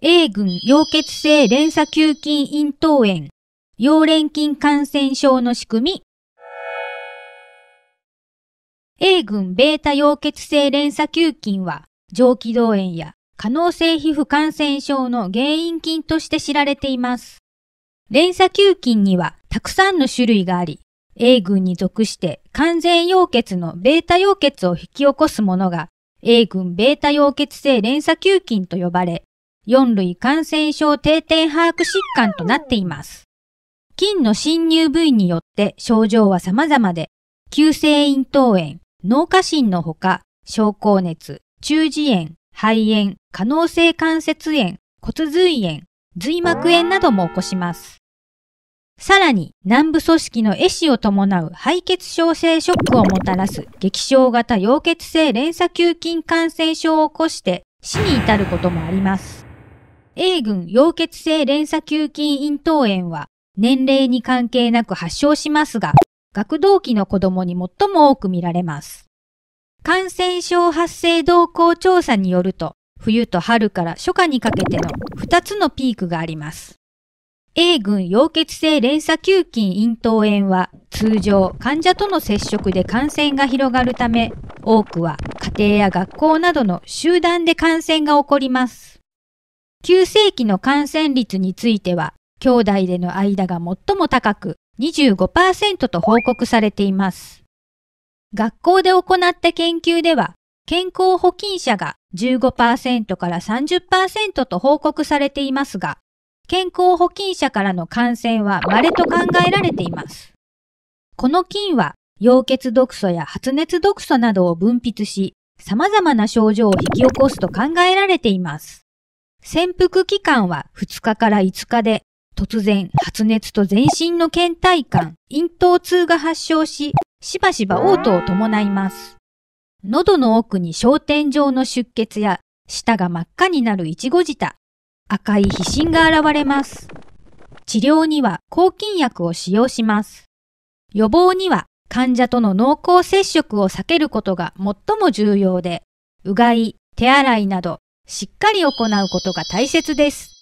A 群溶血性連鎖球菌咽頭炎、溶連菌感染症の仕組み。A 群 β 溶血性連鎖球菌は、上気道炎や可能性皮膚感染症の原因菌として知られています。連鎖球菌にはたくさんの種類があり、A 群に属して完全溶血の β 溶血を引き起こすものが A 群 β 溶血性連鎖球菌と呼ばれ、4類感染症定点把握疾患となっています。菌の侵入部位によって症状は様々で、急性咽頭炎、脳下心のほか、症候熱、中耳炎、肺炎、可能性関節炎、骨髄炎、髄膜炎なども起こします。さらに、南部組織の壊死を伴う敗血症性ショックをもたらす激症型溶血性連鎖球菌感染症を起こして死に至ることもあります。A 群溶血性連鎖球菌咽頭炎は年齢に関係なく発症しますが、学童期の子供に最も多く見られます。感染症発生動向調査によると、冬と春から初夏にかけての2つのピークがあります。A 群溶血性連鎖球菌咽頭炎は通常患者との接触で感染が広がるため多くは家庭や学校などの集団で感染が起こります。急性期の感染率については、兄弟での間が最も高く25%と報告されています。学校で行った研究では、健康保菌者が15%から30%と報告されていますが、健康保菌者からの感染は稀と考えられています。この菌は溶血毒素や発熱毒素などを分泌し、様々な症状を引き起こすと考えられています。潜伏期間は2日から5日で、突然、発熱と全身の倦怠感、咽頭痛が発症し、しばしば嘔吐を伴います。喉の奥に焦点状の出血や、舌が真っ赤になるイチゴ舌、赤い皮疹が現れます。治療には抗菌薬を使用します。予防には患者との濃厚接触を避けることが最も重要で、うがい、手洗いなどしっかり行うことが大切です。